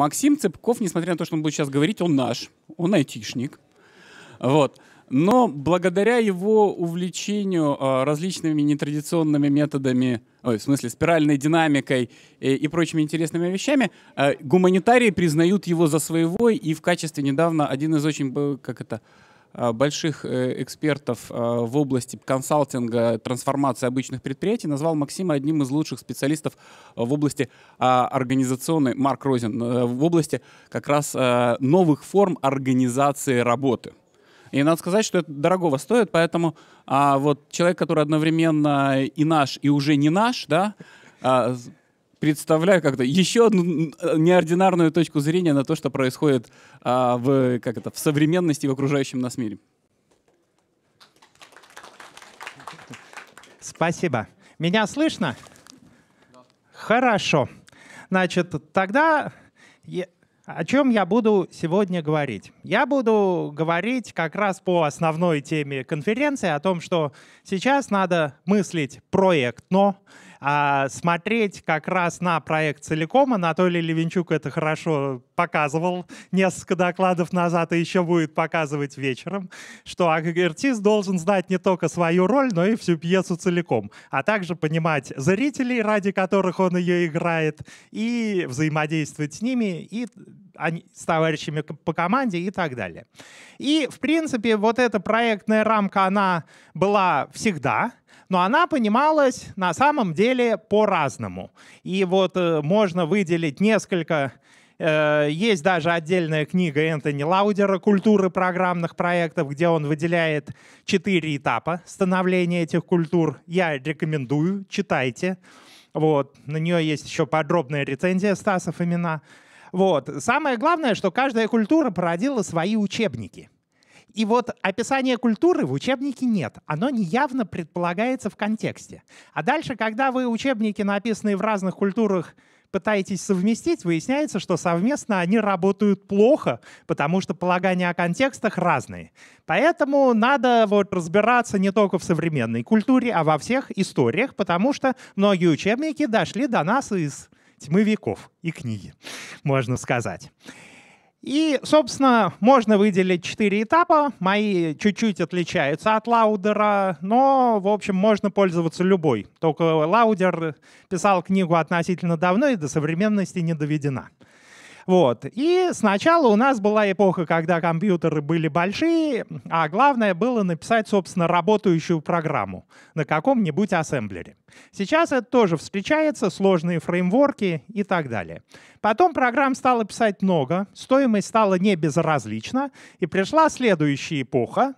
Максим Цепков, несмотря на то, что он будет сейчас говорить, он наш, он айтишник. Вот. Но благодаря его увлечению а, различными нетрадиционными методами, ой, в смысле спиральной динамикой э, и прочими интересными вещами, а, гуманитарии признают его за своего, и в качестве недавно один из очень, как это, Э, больших э, экспертов э, в области консалтинга, трансформации обычных предприятий, назвал Максима одним из лучших специалистов в области а, организационной, Марк Розин, в области как раз новых форм организации работы. И надо сказать, что это дорого стоит, поэтому а, вот человек, который одновременно и наш, и уже не наш, да, а, представляю как-то еще одну неординарную точку зрения на то, что происходит а, в, как это, в современности в окружающем нас мире. Спасибо. Меня слышно? Да. Хорошо. Значит, тогда я, о чем я буду сегодня говорить? Я буду говорить как раз по основной теме конференции, о том, что сейчас надо мыслить проектно, но а смотреть как раз на проект целиком, а Анатолий Левинчук это хорошо показывал несколько докладов назад и еще будет показывать вечером, что артист должен знать не только свою роль, но и всю пьесу целиком, а также понимать зрителей, ради которых он ее играет, и взаимодействовать с ними, и с товарищами по команде и так далее. И, в принципе, вот эта проектная рамка, она была всегда, но она понималась на самом деле по-разному. И вот э, можно выделить несколько э, есть даже отдельная книга Энтони Лаудера «Культуры программных проектов», где он выделяет четыре этапа становления этих культур. Я рекомендую, читайте. Вот. На нее есть еще подробная рецензия Стасов имена. Вот. Самое главное, что каждая культура породила свои учебники — и вот описание культуры в учебнике нет. Оно неявно предполагается в контексте. А дальше, когда вы учебники, написанные в разных культурах, пытаетесь совместить, выясняется, что совместно они работают плохо, потому что полагания о контекстах разные. Поэтому надо вот разбираться не только в современной культуре, а во всех историях, потому что многие учебники дошли до нас из тьмы веков и книги, можно сказать. И, собственно, можно выделить четыре этапа. Мои чуть-чуть отличаются от Лаудера, но, в общем, можно пользоваться любой. Только Лаудер писал книгу относительно давно и до современности не доведена. Вот. И сначала у нас была эпоха, когда компьютеры были большие, а главное было написать, собственно, работающую программу на каком-нибудь ассемблере. Сейчас это тоже встречается, сложные фреймворки и так далее. Потом программ стало писать много, стоимость стала не безразлична, и пришла следующая эпоха,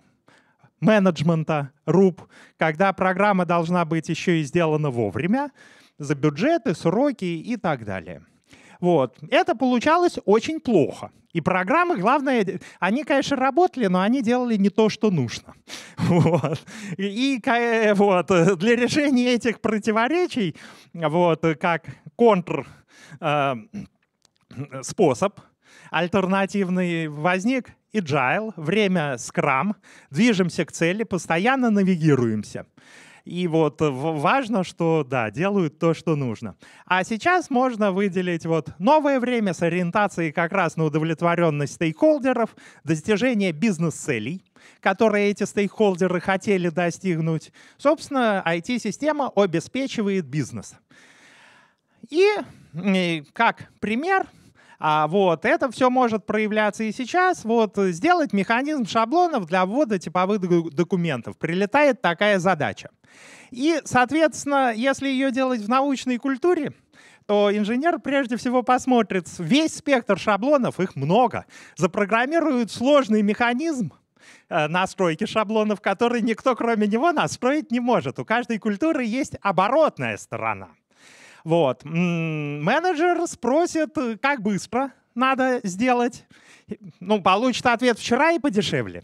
менеджмента, РУП, когда программа должна быть еще и сделана вовремя, за бюджеты, сроки и так далее. Вот. Это получалось очень плохо. И программы, главное, они, конечно, работали, но они делали не то, что нужно. Вот. И, э, вот, э, для решения этих противоречий, вот, как контр э, способ альтернативный возник agile, время скрам, движемся к цели, постоянно навигируемся. И вот э, важно, что, да, делают то, что нужно. А сейчас можно выделить вот новое время с ориентацией как раз на удовлетворенность стейкхолдеров, достижение бизнес-целей, которые эти стейкхолдеры хотели достигнуть. Собственно, IT-система обеспечивает бизнес. И как пример, а вот это все может проявляться и сейчас. Вот сделать механизм шаблонов для ввода типовых документов. Прилетает такая задача. И, соответственно, если ее делать в научной культуре, то инженер прежде всего посмотрит весь спектр шаблонов, их много, запрограммирует сложный механизм, э, настройки шаблонов, которые никто кроме него настроить не может. У каждой культуры есть оборотная сторона — вот. Менеджер спросит, э, как быстро надо сделать. Ну, получит ответ вчера и подешевле.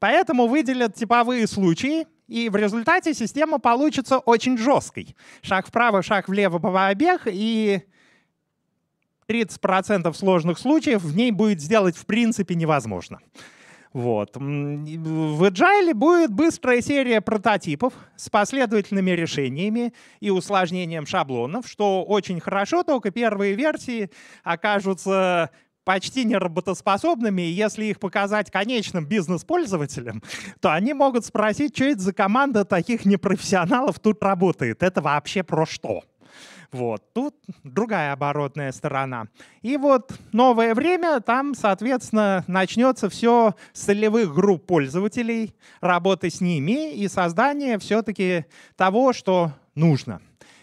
Поэтому выделят типовые случаи, и в результате система получится очень жесткой. Шаг вправо, шаг влево по обег, и 30% сложных случаев в ней будет сделать в принципе невозможно. Вот. В Agile будет быстрая серия прототипов с последовательными решениями и усложнением шаблонов, что очень хорошо, только первые версии окажутся почти неработоспособными, и если их показать конечным бизнес-пользователям, то они могут спросить, что это за команда таких непрофессионалов тут работает. Это вообще про что? Вот, тут другая оборотная сторона. И вот новое время, там, соответственно, начнется все с целевых групп пользователей, работы с ними и создание все-таки того, что нужно.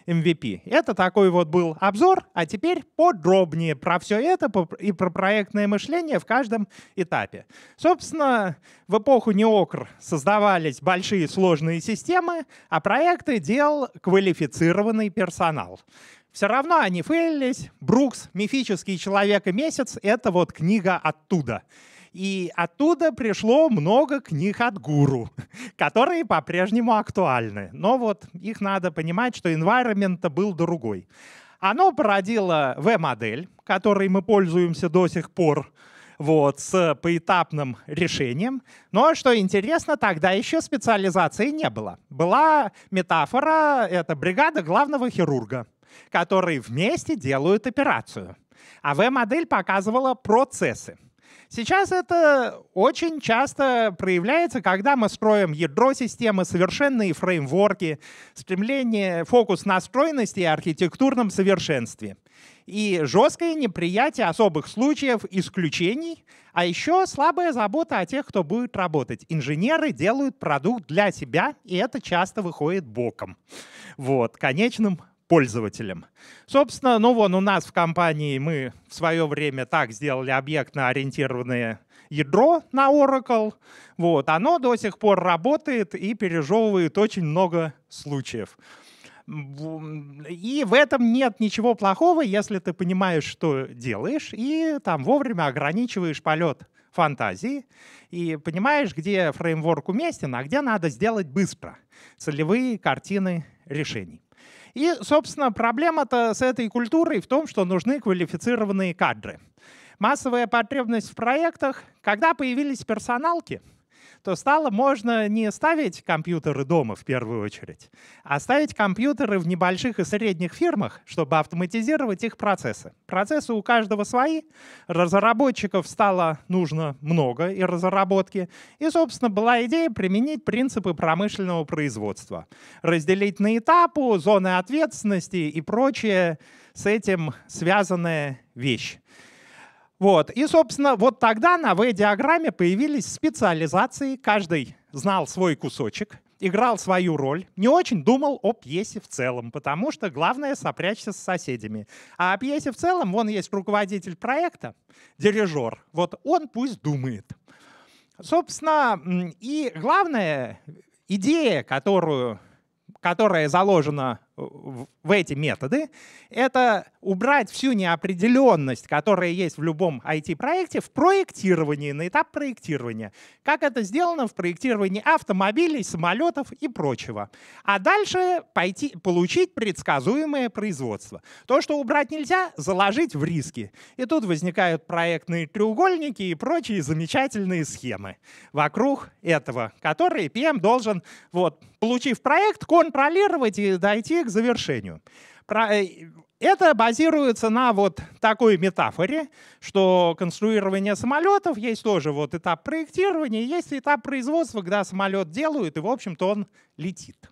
MVP. Это такой вот был обзор, а теперь подробнее про все это и про проектное мышление в каждом этапе. Собственно, в эпоху неокр создавались большие сложные системы, а проекты делал квалифицированный персонал. Все равно они фейлились. Брукс «Мифический человек и месяц» — это вот книга оттуда — и оттуда пришло много книг от гуру, которые по-прежнему актуальны. Но вот их надо понимать, что environment был другой. Оно породило V-модель, которой мы пользуемся до сих пор, вот, с поэтапным решением. Но что интересно, тогда еще специализации не было. Была метафора, это бригада главного хирурга, которые вместе делают операцию. А В-модель показывала процессы. Сейчас это очень часто проявляется, когда мы строим ядро системы, совершенные фреймворки, стремление, фокус настроенности и архитектурном совершенстве. И жесткое неприятие особых случаев, исключений, а еще слабая забота о тех, кто будет работать. Инженеры делают продукт для себя, и это часто выходит боком. Вот, конечным пользователям. Собственно, ну вон у нас в компании мы в свое время так сделали объектно-ориентированное ядро на Oracle. Вот, оно до сих пор работает и пережевывает очень много случаев. И в этом нет ничего плохого, если ты понимаешь, что делаешь, и там вовремя ограничиваешь полет фантазии и понимаешь, где фреймворк уместен, а где надо сделать быстро целевые картины решений. И, собственно, проблема-то с этой культурой в том, что нужны квалифицированные кадры. Массовая потребность в проектах, когда появились персоналки — то стало можно не ставить компьютеры дома в первую очередь, а ставить компьютеры в небольших и средних фирмах, чтобы автоматизировать их процессы. Процессы у каждого свои, разработчиков стало нужно много и разработки, и, собственно, была идея применить принципы промышленного производства. Разделить на этапы, зоны ответственности и прочие с этим связанная вещи. Вот. И, собственно, вот тогда на V-диаграмме появились специализации. Каждый знал свой кусочек, играл свою роль, не очень думал о пьесе в целом, потому что главное — сопрячься с соседями. А о пьесе в целом, вон есть руководитель проекта, дирижер. Вот он пусть думает. Собственно, и главная идея, которую, которая заложена в эти методы, это убрать всю неопределенность, которая есть в любом IT-проекте, в проектировании, на этап проектирования. Как это сделано в проектировании автомобилей, самолетов и прочего. А дальше пойти, получить предсказуемое производство. То, что убрать нельзя, заложить в риски. И тут возникают проектные треугольники и прочие замечательные схемы вокруг этого, которые PM должен, вот, получив проект, контролировать и дойти к завершению. Про... Э, это базируется на вот такой метафоре, что конструирование самолетов есть тоже вот этап проектирования, есть этап производства, когда самолет делают, и, в общем-то, он летит.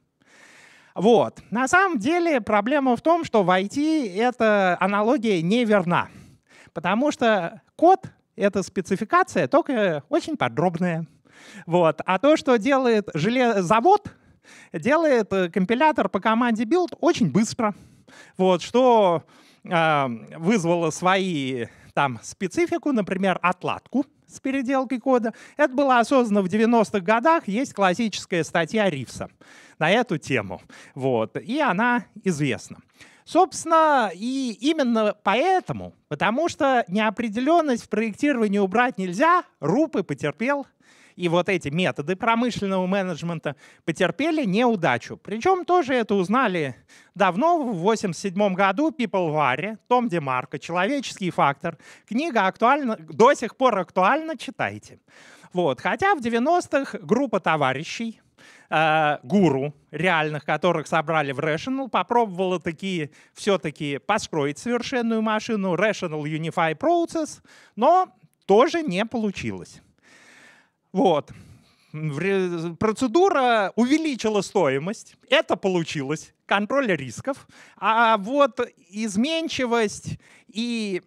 Вот. На самом деле проблема в том, что в IT эта аналогия неверна, потому что код — это спецификация, только очень подробная. Вот. А то, что делает желез... завод, делает э, компилятор по команде build очень быстро. Вот, что э, вызвало свои там специфику, например, отладку с переделкой кода. Это было осознанно в 90-х годах. Есть классическая статья Ривса на эту тему. Вот. И она известна. Собственно, и именно поэтому, потому что неопределенность в проектировании убрать нельзя, Рупы потерпел и вот эти методы промышленного менеджмента потерпели неудачу. Причем тоже это узнали давно, в 1987 году, People Варри, Том Демарко, «Человеческий фактор». Книга актуальна, до сих пор актуальна, читайте. Вот. Хотя в 90-х группа товарищей, э, гуру реальных, которых собрали в Rational, попробовала такие все-таки построить совершенную машину Rational Unified Process, но тоже не получилось. Вот. Процедура увеличила стоимость, это получилось, контроль рисков, а вот изменчивость и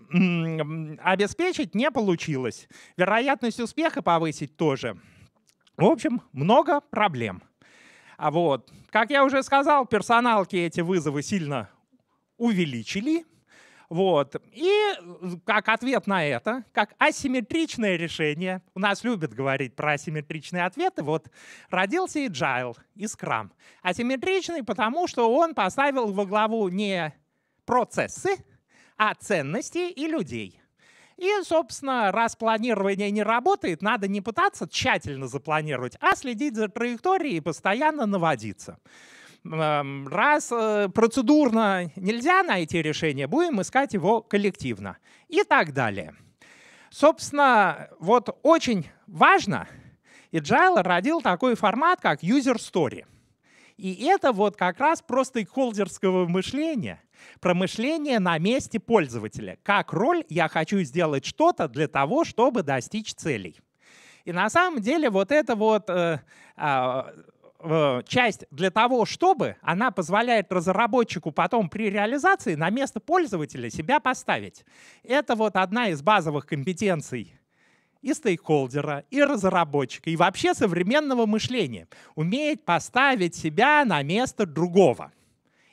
обеспечить не получилось. Вероятность успеха повысить тоже. В общем, много проблем. А вот, как я уже сказал, персоналки эти вызовы сильно увеличили, вот. И э, как ответ на это, как асимметричное решение, у нас любят говорить про асимметричные ответы, вот родился и Agile, и Scrum. Асимметричный, потому что он поставил во главу не процессы, а ценности и людей. И, собственно, раз планирование не работает, надо не пытаться тщательно запланировать, а следить за траекторией и постоянно наводиться раз э, процедурно нельзя найти решение, будем искать его коллективно и так далее. Собственно, вот очень важно, и Джайл родил такой формат, как User Story. И это вот как раз просто холдерского мышления, про мышление на месте пользователя. Как роль я хочу сделать что-то для того, чтобы достичь целей. И на самом деле вот это вот э, э, Э, часть для того, чтобы она позволяет разработчику потом при реализации на место пользователя себя поставить. Это вот одна из базовых компетенций и стейкхолдера, и разработчика, и вообще современного мышления. Уметь поставить себя на место другого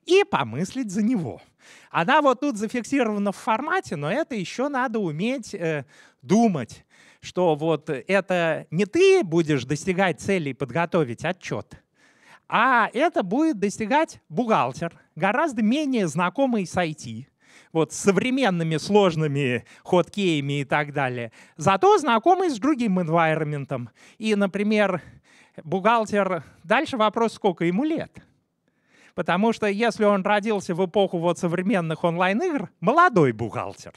и помыслить за него. Она вот тут зафиксирована в формате, но это еще надо уметь э, думать, что вот это не ты будешь достигать целей подготовить отчет, а это будет достигать бухгалтер, гораздо менее знакомый с IT, вот, с современными сложными ходкеями и так далее, зато знакомый с другим environment. И, например, бухгалтер, дальше вопрос, сколько ему лет – Потому что если он родился в эпоху вот современных онлайн-игр, молодой бухгалтер,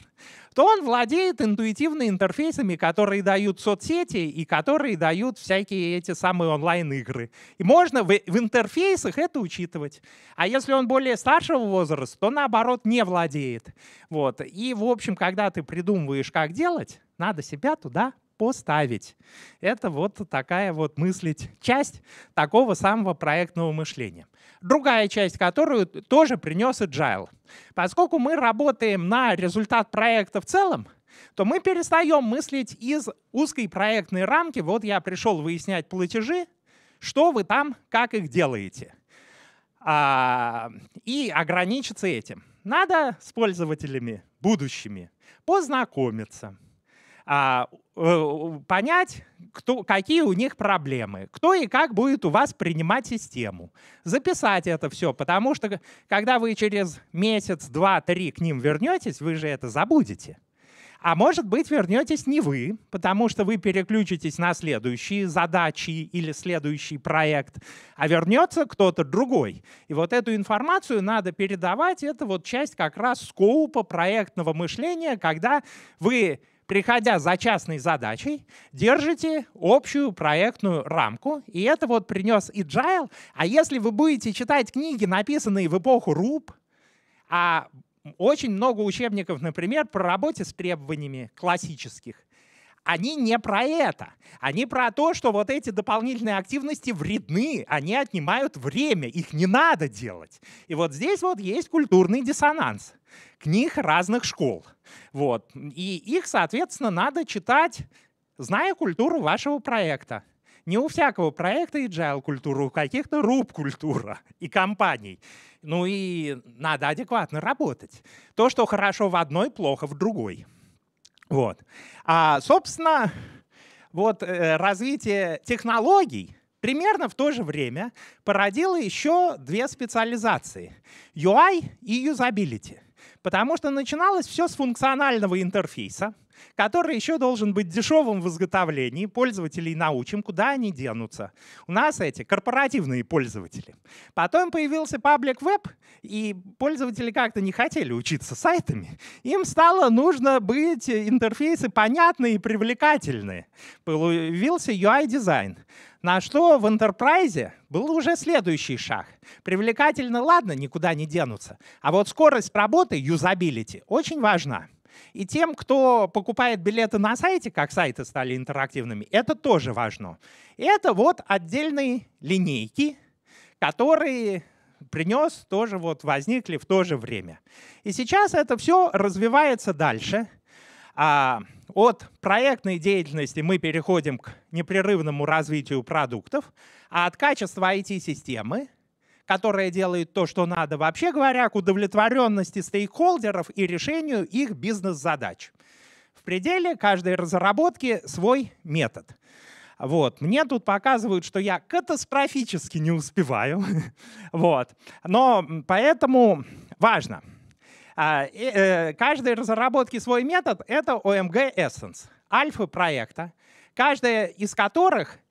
то он владеет интуитивными интерфейсами, которые дают соцсети и которые дают всякие эти самые онлайн-игры. И можно в, в интерфейсах это учитывать. А если он более старшего возраста, то наоборот не владеет. Вот. И, в общем, когда ты придумываешь, как делать, надо себя туда поставить. Это вот такая вот мыслить часть такого самого проектного мышления. Другая часть, которую тоже принес Agile. Поскольку мы работаем на результат проекта в целом, то мы перестаем мыслить из узкой проектной рамки. Вот я пришел выяснять платежи, что вы там, как их делаете. А, и ограничиться этим. Надо с пользователями будущими познакомиться, а, Э, понять, кто, какие у них проблемы, кто и как будет у вас принимать систему, записать это все, потому что когда вы через месяц, два, три к ним вернетесь, вы же это забудете. А может быть, вернетесь не вы, потому что вы переключитесь на следующие задачи или следующий проект, а вернется кто-то другой. И вот эту информацию надо передавать. Это вот часть как раз скоупа проектного мышления, когда вы приходя за частной задачей, держите общую проектную рамку. И это вот принес agile. А если вы будете читать книги, написанные в эпоху РУП, а очень много учебников, например, по работе с требованиями классических, они не про это. Они про то, что вот эти дополнительные активности вредны, они отнимают время, их не надо делать. И вот здесь вот есть культурный диссонанс книг разных школ. Вот. И их, соответственно, надо читать, зная культуру вашего проекта не у всякого проекта agile культура, у каких-то руб культура и компаний. Ну и надо адекватно работать. То, что хорошо в одной, плохо в другой. Вот. А, собственно, вот э, развитие технологий примерно в то же время породило еще две специализации — UI и usability, Потому что начиналось все с функционального интерфейса — который еще должен быть дешевым в изготовлении. Пользователей научим, куда они денутся. У нас эти корпоративные пользователи. Потом появился паблик веб, и пользователи как-то не хотели учиться сайтами. Им стало нужно быть э, интерфейсы понятные и привлекательные. Появился UI-дизайн. На что в Enterprise был уже следующий шаг. Привлекательно, ладно, никуда не денутся. А вот скорость работы, юзабилити, очень важна. И тем, кто покупает билеты на сайте, как сайты стали интерактивными, это тоже важно. Это вот отдельные линейки, которые принес, тоже вот возникли в то же время. И сейчас это все развивается дальше. А, от проектной деятельности мы переходим к непрерывному развитию продуктов, а от качества IT-системы которая делает то, что надо, вообще говоря, к удовлетворенности стейкхолдеров и решению их бизнес-задач. В пределе каждой разработки свой метод. Вот. Мне тут показывают, что я катастрофически не успеваю. вот. Но поэтому важно. А, э, каждой разработки свой метод — это OMG Essence, альфы проекта, каждая из которых —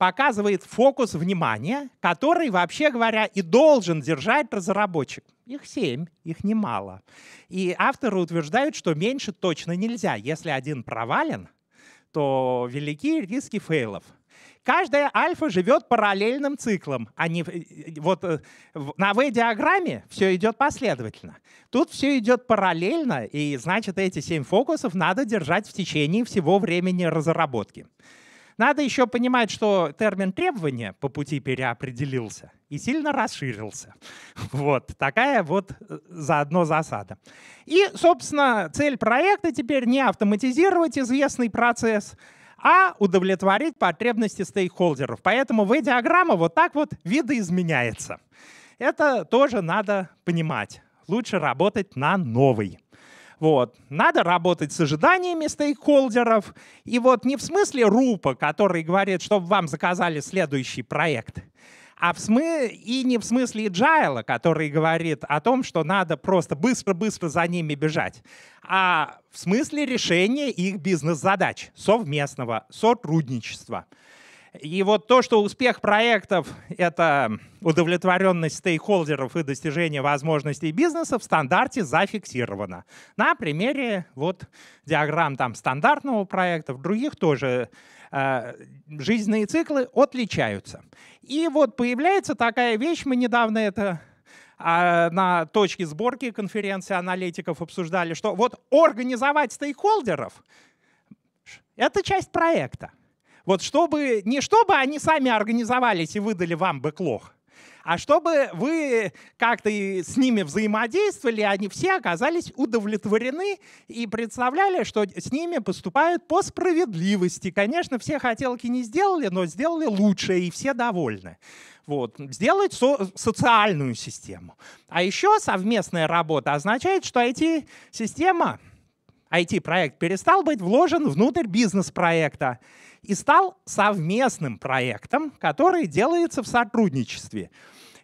показывает фокус внимания, который, вообще говоря, и должен держать разработчик. Их семь, их немало. И авторы утверждают, что меньше точно нельзя. Если один провален, то великие риски фейлов. Каждая альфа живет параллельным циклом. Они, а э, вот э, на V-диаграмме все идет последовательно. Тут все идет параллельно, и значит, эти семь фокусов надо держать в течение всего времени разработки. Надо еще понимать, что термин требования по пути переопределился и сильно расширился. Вот такая вот э, заодно засада. И, собственно, цель проекта теперь не автоматизировать известный процесс, а удовлетворить потребности стейкхолдеров. Поэтому в диаграмма вот так вот видоизменяется. Это тоже надо понимать. Лучше работать на новый вот. Надо работать с ожиданиями стейкхолдеров. И вот не в смысле рупа, который говорит, чтобы вам заказали следующий проект, а в смы... и не в смысле Джайла, который говорит о том, что надо просто быстро-быстро за ними бежать, а в смысле решения их бизнес-задач, совместного сотрудничества — и вот то, что успех проектов — это удовлетворенность стейкхолдеров и достижение возможностей бизнеса в стандарте зафиксировано. На примере вот диаграмм там стандартного проекта, в других тоже э, жизненные циклы отличаются. И вот появляется такая вещь, мы недавно это а на точке сборки конференции аналитиков обсуждали, что вот организовать стейкхолдеров — это часть проекта. Вот чтобы, не чтобы они сами организовались и выдали вам бэклог, а чтобы вы как-то с ними взаимодействовали, они все оказались удовлетворены и представляли, что с ними поступают по справедливости. Конечно, все хотелки не сделали, но сделали лучше, и все довольны. Вот. Сделать со- социальную систему. А еще совместная работа означает, что IT-система, IT-проект перестал быть вложен внутрь бизнес-проекта и стал совместным проектом, который делается в сотрудничестве.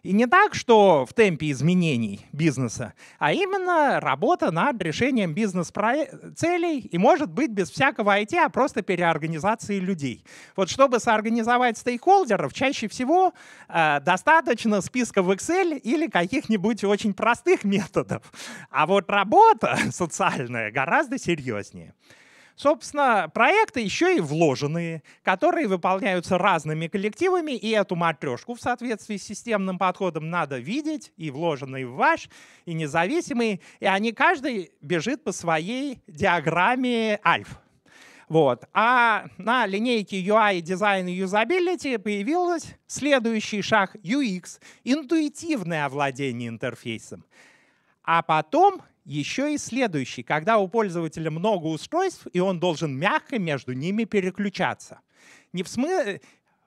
И не так, что в темпе изменений бизнеса, а именно работа над решением бизнес-целей и, может быть, без всякого IT, а просто переорганизации людей. Вот чтобы соорганизовать стейкхолдеров, чаще всего э, достаточно списка в Excel или каких-нибудь очень простых методов. А вот работа социальная гораздо серьезнее. Собственно, проекты еще и вложенные, которые выполняются разными коллективами, и эту матрешку в соответствии с системным подходом надо видеть, и вложенный в ваш, и независимый, и они каждый бежит по своей диаграмме альф. Вот. А на линейке UI дизайн и юзабилити появился следующий шаг UX — интуитивное овладение интерфейсом. А потом еще и следующий, когда у пользователя много устройств, и он должен мягко между ними переключаться. Не в, смы... Э,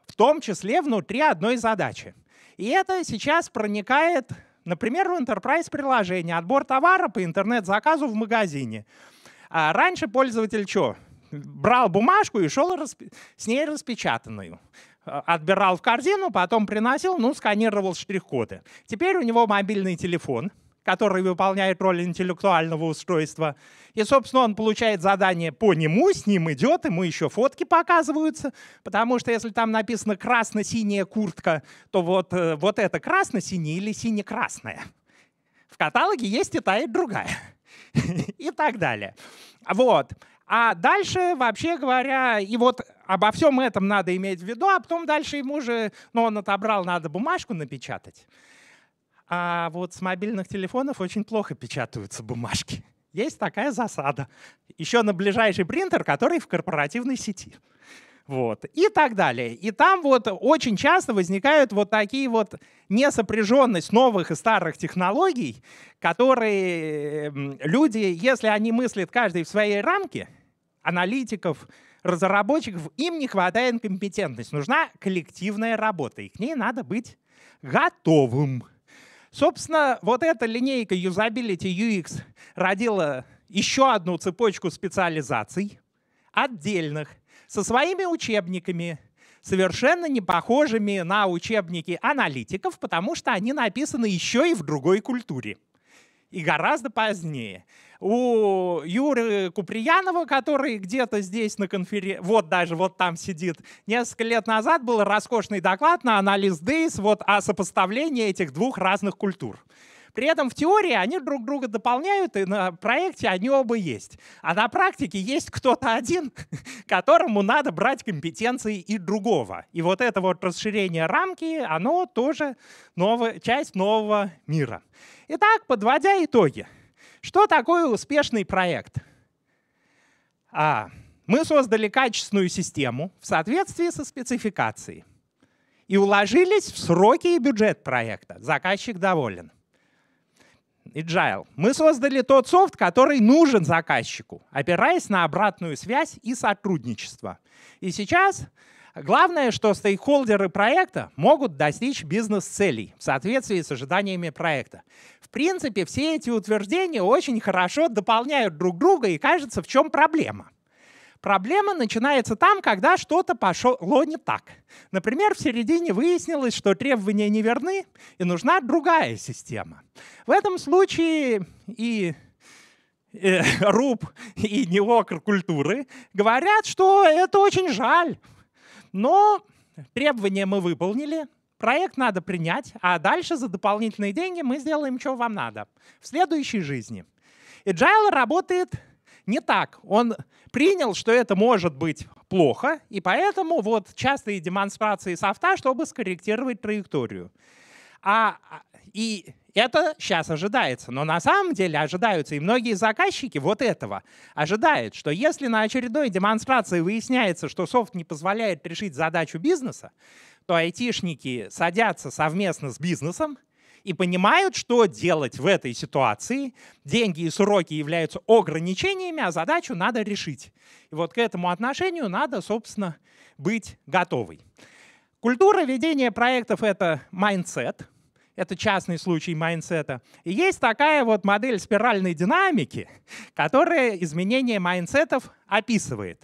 в том числе внутри одной задачи. И это сейчас проникает, например, в enterprise приложение отбор товара по интернет-заказу в магазине. А раньше пользователь что? Брал бумажку и шел расп... с ней распечатанную а, отбирал в корзину, потом приносил, ну, сканировал штрих-коды. Теперь у него мобильный телефон, который выполняет роль интеллектуального устройства. И, собственно, он получает задание по нему, с ним идет, ему еще фотки показываются, потому что если там написано «красно-синяя куртка», то вот, э, вот это красно-синяя или сине-красная. В каталоге есть и та, и другая. И так далее. Вот. А дальше, вообще говоря, и вот обо всем этом надо иметь в виду, а потом дальше ему же, ну, он отобрал, надо бумажку напечатать. А вот с мобильных телефонов очень плохо печатаются бумажки. Есть такая засада. Еще на ближайший принтер, который в корпоративной сети. Вот. И так далее. И там вот очень часто возникают вот такие вот несопряженность новых и старых технологий, которые люди, если они мыслят каждый в своей рамке, аналитиков, разработчиков, им не хватает компетентности. Нужна коллективная работа, и к ней надо быть готовым. Собственно, вот эта линейка Usability UX родила еще одну цепочку специализаций отдельных со своими учебниками, совершенно не похожими на учебники аналитиков, потому что они написаны еще и в другой культуре и гораздо позднее у Юры Куприянова, который где-то здесь на конференции, вот даже вот там сидит, несколько лет назад был роскошный доклад на анализ Дейс вот о сопоставлении этих двух разных культур. При этом в теории они друг друга дополняют, и на проекте они оба есть. А на практике есть кто-то один, которому надо брать компетенции и другого. И вот это вот расширение рамки, оно тоже новая, часть нового мира. Итак, подводя итоги — что такое успешный проект? А, мы создали качественную систему в соответствии со спецификацией и уложились в сроки и бюджет проекта. Заказчик доволен. Agile. Мы создали тот софт, который нужен заказчику, опираясь на обратную связь и сотрудничество. И сейчас главное, что стейкхолдеры проекта могут достичь бизнес-целей в соответствии с ожиданиями проекта в принципе, все эти утверждения очень хорошо дополняют друг друга, и кажется, в чем проблема. Проблема начинается там, когда что-то пошло не так. Например, в середине выяснилось, что требования не верны, и нужна другая система. В этом случае и э, Руб, и неокр культуры говорят, что это очень жаль. Но требования мы выполнили, Проект надо принять, а дальше за дополнительные деньги мы сделаем, что вам надо. В следующей жизни. Agile работает не так. Он принял, что это может быть плохо, и поэтому вот частые демонстрации софта, чтобы скорректировать траекторию. А, а и это сейчас ожидается, но на самом деле ожидаются, и многие заказчики вот этого ожидают, что если на очередной демонстрации выясняется, что софт не позволяет решить задачу бизнеса, то айтишники садятся совместно с бизнесом и понимают, что делать в этой ситуации. Деньги и сроки являются ограничениями, а задачу надо решить. И вот к этому отношению надо, собственно, быть готовой. Культура ведения проектов — это майндсет, это частный случай майндсета. И есть такая вот модель спиральной динамики, которая изменение майндсетов описывает.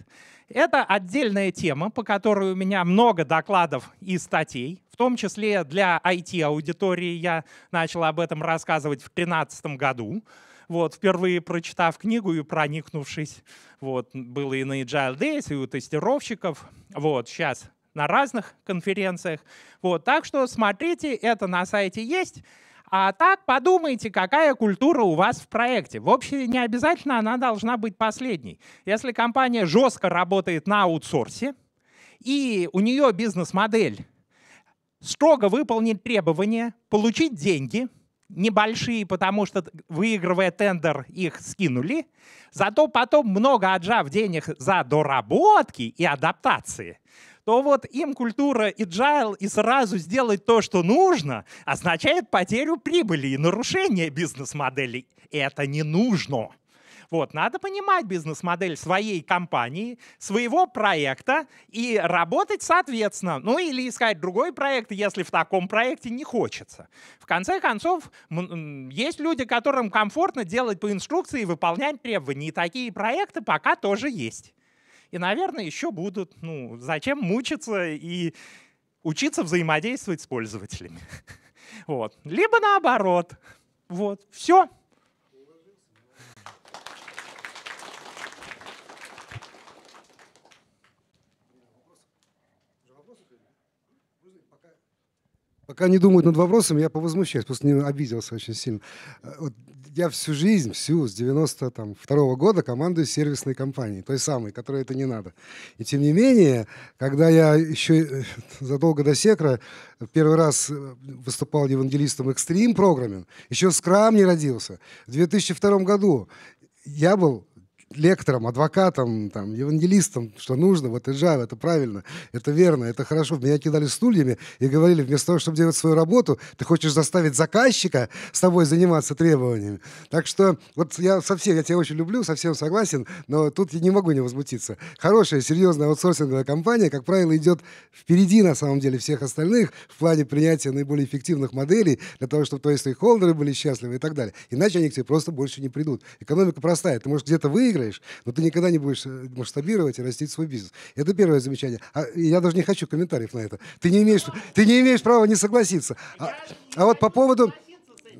Это отдельная тема, по которой у меня много докладов и статей. В том числе для IT-аудитории я начал об этом рассказывать в 2013 году. Вот, впервые прочитав книгу и проникнувшись, вот, было и на Agile Days, и у тестировщиков. Вот, сейчас на разных конференциях. Вот, так что смотрите, это на сайте есть. А так подумайте, какая культура у вас в проекте. В общем, не обязательно она должна быть последней. Если компания жестко работает на аутсорсе, и у нее бизнес-модель строго выполнить требования, получить деньги, небольшие, потому что, выигрывая тендер, их скинули, зато потом много отжав денег за доработки и адаптации – то вот им культура agile и сразу сделать то, что нужно, означает потерю прибыли и нарушение бизнес-модели. Это не нужно. Вот, надо понимать бизнес-модель своей компании, своего проекта и работать соответственно. Ну или искать другой проект, если в таком проекте не хочется. В конце концов, есть люди, которым комфортно делать по инструкции и выполнять требования. И такие проекты пока тоже есть. И, наверное, еще будут, ну, зачем мучиться и учиться взаимодействовать с пользователями. Вот. Либо наоборот. Вот. Все. Пока не думают над вопросом, я повозмущаюсь, просто не обиделся очень сильно. Э, вот я всю жизнь, всю, с 92 -го года командую сервисной компанией, той самой, которой это не надо. И тем не менее, когда я еще э, задолго до Секра э, первый раз э, выступал евангелистом экстрим программин, еще скрам не родился, в 2002 году я был лектором, адвокатом, там, евангелистом, что нужно, вот это Java, это правильно, это верно, это хорошо. Меня кидали стульями и говорили, вместо того, чтобы делать свою работу, ты хочешь заставить заказчика с тобой заниматься требованиями. Так что вот я совсем, я тебя очень люблю, совсем согласен, но тут я не могу не возмутиться. Хорошая, серьезная аутсорсинговая компания, как правило, идет впереди, на самом деле, всех остальных в плане принятия наиболее эффективных моделей для того, чтобы твои стейкхолдеры были счастливы и так далее. Иначе они к тебе просто больше не придут. Экономика простая. Ты можешь где-то выиграть, выиграешь, но ты никогда не будешь э, масштабировать и растить свой бизнес. Это первое замечание. А я даже не хочу комментариев на это. Ты не имеешь, ты не имеешь права не согласиться. А, а вот по поводу...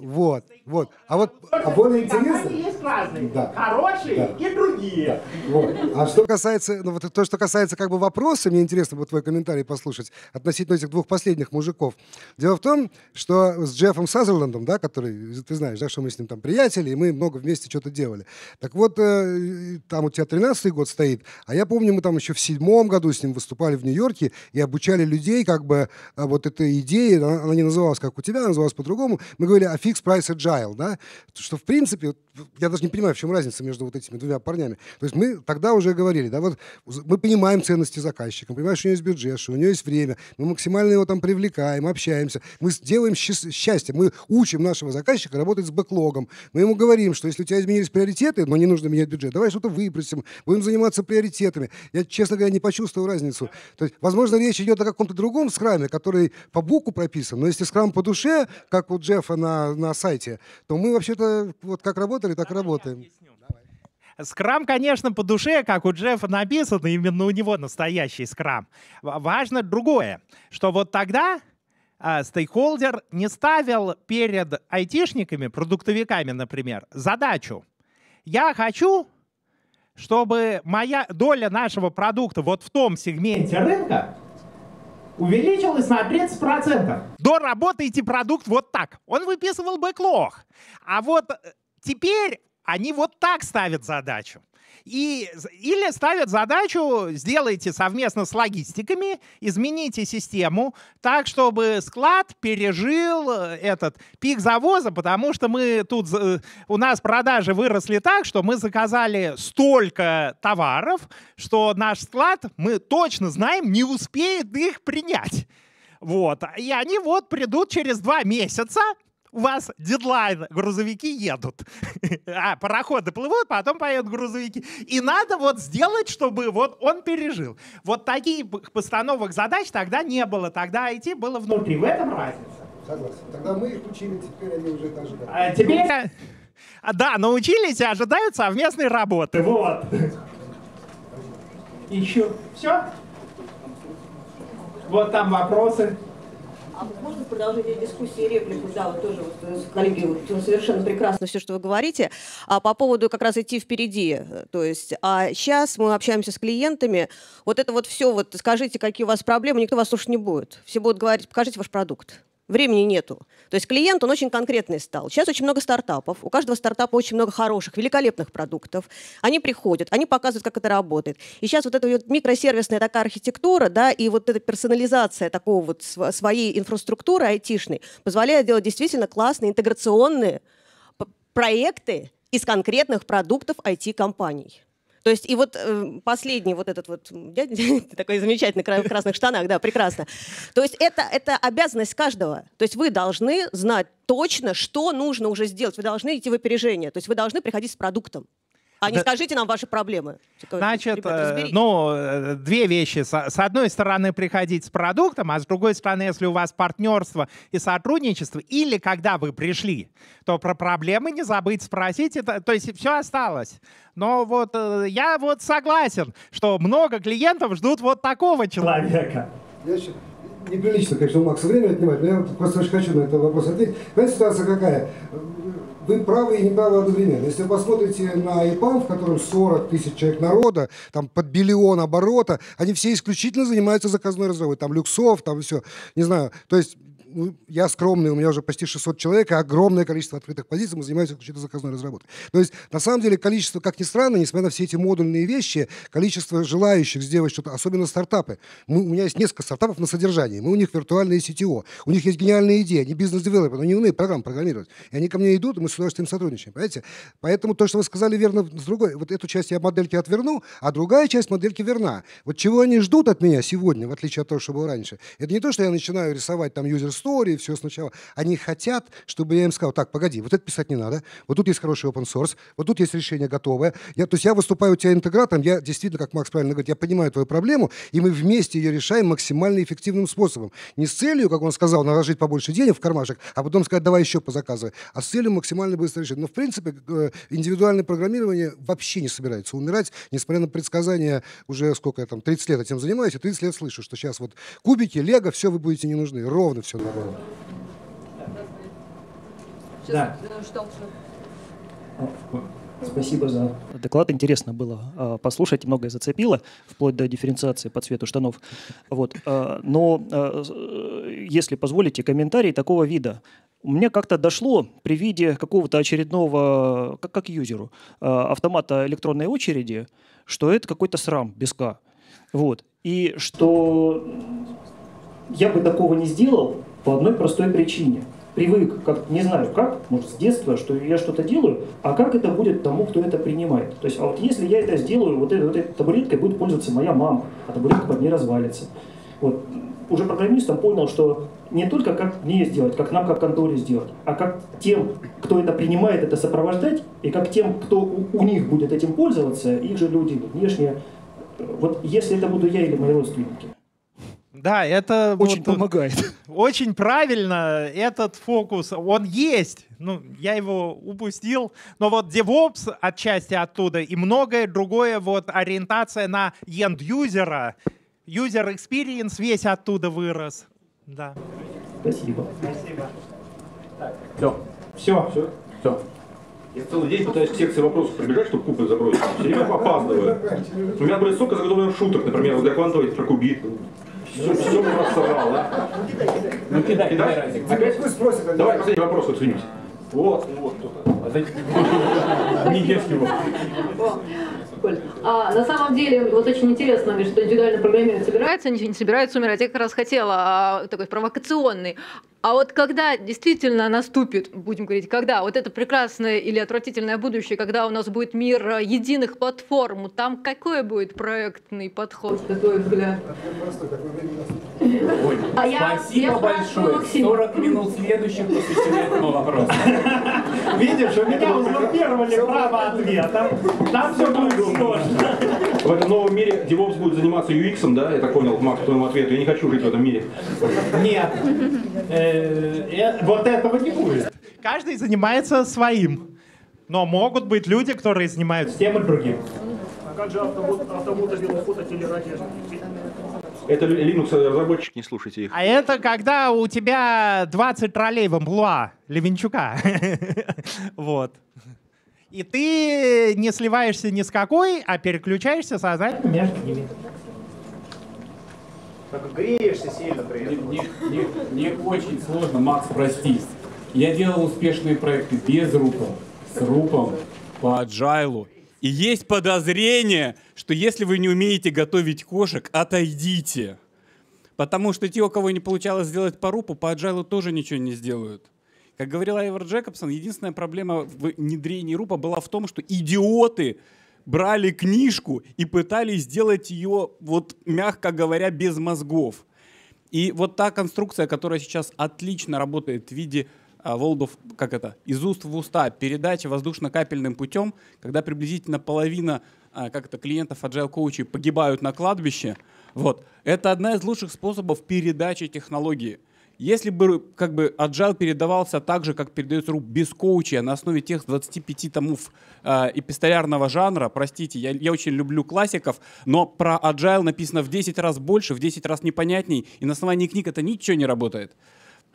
Вот, вот. А вот а более интересно. есть разные, да. хорошие да. и другие. Да. Вот. А что касается, ну вот то, что касается как бы вопроса, мне интересно будет твой комментарий послушать относительно этих двух последних мужиков. Дело в том, что с Джеффом Сазерлендом, да, который, ты знаешь, да, что мы с ним там приятели, и мы много вместе что-то делали. Так вот, э, там у тебя 13-й год стоит, а я помню, мы там еще в седьмом году с ним выступали в Нью-Йорке и обучали людей как бы э, вот этой идеи, она, она не называлась как у тебя, она называлась по-другому. Мы говорили о Fix Price Agile, да, что в принципе, я даже не понимаю, в чем разница между вот этими двумя парнями. То есть мы тогда уже говорили, да, вот мы понимаем ценности заказчика, понимаешь, что у него есть бюджет, что у него есть время, мы максимально его там привлекаем, общаемся, мы делаем счастье, мы учим нашего заказчика работать с бэклогом, мы ему говорим, что если у тебя изменились приоритеты, но не нужно менять бюджет, давай что-то выбросим, будем заниматься приоритетами. Я, честно говоря, не почувствовал разницу. То есть, возможно, речь идет о каком-то другом скраме, который по букву прописан, но если скрам по душе, как у Джеффа на на сайте, то мы вообще-то вот как работали, так и работаем. Скрам, конечно, по душе, как у Джеффа написано, именно у него настоящий скрам. Важно другое, что вот тогда а, стейкхолдер не ставил перед айтишниками, продуктовиками, например, задачу. Я хочу, чтобы моя доля нашего продукта вот в том сегменте рынка увеличилось на 30%. процентов. Доработайте продукт вот так. Он выписывал бэклог. А вот э, теперь они вот так ставят задачу. И, или ставят задачу, сделайте совместно с логистиками, измените систему так, чтобы склад пережил э, этот пик завоза, потому что мы тут, э, у нас продажи выросли так, что мы заказали столько товаров, что наш склад, мы точно знаем, не успеет их принять. Вот. И они вот придут через два месяца, у вас дедлайн, грузовики едут. А, пароходы плывут, потом поедут грузовики. И надо вот сделать, чтобы вот он пережил. Вот таких постановок задач тогда не было. Тогда IT было внутри. В этом разница. Согласен. Тогда мы их учили, теперь они уже это ожидают. А теперь... А, да, научились и ожидают совместной работы. Вот. Еще. Все? Вот там вопросы. А вот можно в продолжение дискуссии реплику, да, вот тоже, вот, э, коллеги, вот, э, совершенно прекрасно все, что вы говорите, а по поводу как раз идти впереди, э, то есть, а сейчас мы общаемся с клиентами, вот это вот все, вот скажите, какие у вас проблемы, никто вас слушать не будет, все будут говорить, покажите ваш продукт. Времени нету. То есть клиент, он очень конкретный стал. Сейчас очень много стартапов. У каждого стартапа очень много хороших, великолепных продуктов. Они приходят, они показывают, как это работает. И сейчас вот эта вот микросервисная такая архитектура, да, и вот эта персонализация такого вот своей инфраструктуры айтишной позволяет делать действительно классные интеграционные проекты из конкретных продуктов IT-компаний. То есть, и вот э, последний вот этот вот дядя, такой замечательный в красных штанах, да, прекрасно. То есть это, это обязанность каждого. То есть вы должны знать точно, что нужно уже сделать. Вы должны идти в опережение. То есть вы должны приходить с продуктом. А не скажите нам ваши проблемы. Типа, Значит, Ребята, э, ну, э, две вещи. С одной стороны, приходить с продуктом, а с другой стороны, если у вас партнерство и сотрудничество, или когда вы пришли, то про проблемы не забыть спросить. Это, то есть все осталось. Но вот э, я вот согласен, что много клиентов ждут вот такого человека. Значит, неприлично, конечно, у Макса время отнимать, но я просто очень хочу на этот вопрос ответить. Понимаете, ситуация какая? вы правы и неправы одновременно. Если вы посмотрите на ИПАН, в котором 40 тысяч человек народа, там под биллион оборота, они все исключительно занимаются заказной разработкой. Там люксов, там все, не знаю. То есть ну, я скромный, у меня уже почти 600 человек, огромное количество открытых позиций, мы занимаемся исключительно заказной разработкой. То есть, на самом деле, количество, как ни странно, несмотря на все эти модульные вещи, количество желающих сделать что-то, особенно стартапы. Мы, у меня есть несколько стартапов на содержании, мы у них виртуальные CTO, у них есть гениальные идеи, они бизнес-девелоперы, они умеют программы программировать. И они ко мне идут, и мы с удовольствием сотрудничаем, понимаете? Поэтому то, что вы сказали верно с другой, вот эту часть я модельки отверну, а другая часть модельки верна. Вот чего они ждут от меня сегодня, в отличие от того, что было раньше, это не то, что я начинаю рисовать там юзер истории, все сначала. Они хотят, чтобы я им сказал, так, погоди, вот это писать не надо, вот тут есть хороший open source, вот тут есть решение готовое. Я, то есть я выступаю у тебя интегратором, я действительно, как Макс правильно говорит, я понимаю твою проблему, и мы вместе ее решаем максимально эффективным способом. Не с целью, как он сказал, наложить побольше денег в кармашек, а потом сказать, давай еще позаказывай, а с целью максимально быстро решить. Но, в принципе, э, индивидуальное программирование вообще не собирается умирать, несмотря на предсказания уже сколько я там, 30 лет этим занимаюсь, и 30 лет слышу, что сейчас вот кубики, лего, все вы будете не нужны, ровно все предлагал. Сейчас да. Э, спасибо за... Доклад интересно было а, послушать, многое зацепило, вплоть до дифференциации по цвету штанов. Вот. А, но, а, э, если позволите, комментарий такого вида. Мне как-то дошло при виде какого-то очередного, как, как юзеру, автомата электронной очереди, что это какой-то срам без К. Вот. И что я бы такого не сделал, по одной простой причине. Привык, как, не знаю как, может с детства, что я что-то делаю, а как это будет тому, кто это принимает. То есть, а вот если я это сделаю, вот, этой, вот этой табуреткой будет пользоваться моя мама, а табуретка под ней развалится. Вот. Уже программистом понял, что не только как мне сделать, как нам, как конторе сделать, а как тем, кто это принимает, это сопровождать, и как тем, кто у, у них будет этим пользоваться, их же люди, внешние Вот если это буду я или мои родственники. Да, это очень вот, помогает. Очень правильно этот фокус, он есть. Ну, я его упустил, но вот DevOps отчасти оттуда и многое другое, вот ориентация на end-юзера, user experience весь оттуда вырос. Да. Спасибо. Спасибо. Так. Все. Все. Все. Все. Я целый день пытаюсь к секции вопросов прибежать, чтобы купы забросить. Все время опаздываю. У меня, блин, столько заготовленных шуток, например, для квантовой про кубит. Все, все мы вас собрал, да? Ну кидай, кидай, Разик. Опять пусть спросит. Давай последний вопрос вот оцените. Вот, вот кто-то. А не детский вопрос. А, на самом деле, вот очень интересно, что индивидуально программирование собирается, не, не собирается умирать. Я как раз хотела а, такой провокационный а вот когда действительно наступит, будем говорить, когда вот это прекрасное или отвратительное будущее, когда у нас будет мир э, единых платформ, там какой будет проектный подход, на твой взгляд? А я, Спасибо я большое. 40 минут следующих посвящены этому вопроса. Видишь, у меня узурпировали право ответа. Там все будет стоить. В этом новом мире DevOps будет заниматься UX, да? Я так понял, Макс, по твоему ответу. Я не хочу жить в этом мире. Нет. Э, вот этого не будет. Каждый занимается своим. Но могут быть люди, которые занимаются тем и другим. А как же автомото, или телерадио? Это Linux разработчики не слушайте их. А это когда у тебя 20 ролей в амплуа Левинчука. Вот. И ты не сливаешься ни с какой, а переключаешься сознательно между ними. Так греешься сильно при этом. Мне, мне, мне, мне очень сложно, Макс, простись. Я делал успешные проекты без рупа, с рупом, по аджайлу. И есть подозрение, что если вы не умеете готовить кошек, отойдите. Потому что те, у кого не получалось сделать по рупу, по аджайлу тоже ничего не сделают. Как говорил Айвер Джекобсон, единственная проблема в внедрении Рупа была в том, что идиоты брали книжку и пытались сделать ее, вот, мягко говоря, без мозгов. И вот та конструкция, которая сейчас отлично работает в виде Волдов, а, как это, из уст в уста, передача воздушно-капельным путем, когда приблизительно половина а, как это, клиентов agile Коучи погибают на кладбище, вот. Это одна из лучших способов передачи технологии. Если бы как бы agile передавался так же, как передается рук без коуча на основе тех 25 томов э, эпистолярного жанра, простите, я, я очень люблю классиков, но про agile написано в 10 раз больше, в 10 раз непонятней, и на основании книг это ничего не работает.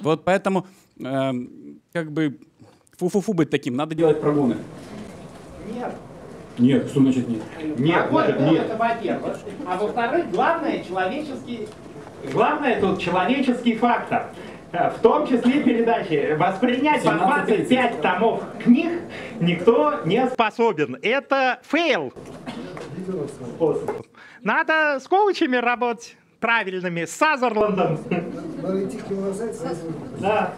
Вот поэтому э, как бы фу-фу-фу быть таким, надо делать прогоны. Нет. Нет, что значит нет? Нет, значит, нет. это во-первых. А во-вторых, главное, человеческий Главное тут человеческий фактор. Э, в том числе передачи. Воспринять по 25 томов книг никто не способен. Это фейл. Надо с коучами работать правильными, с Сазерландом. Да.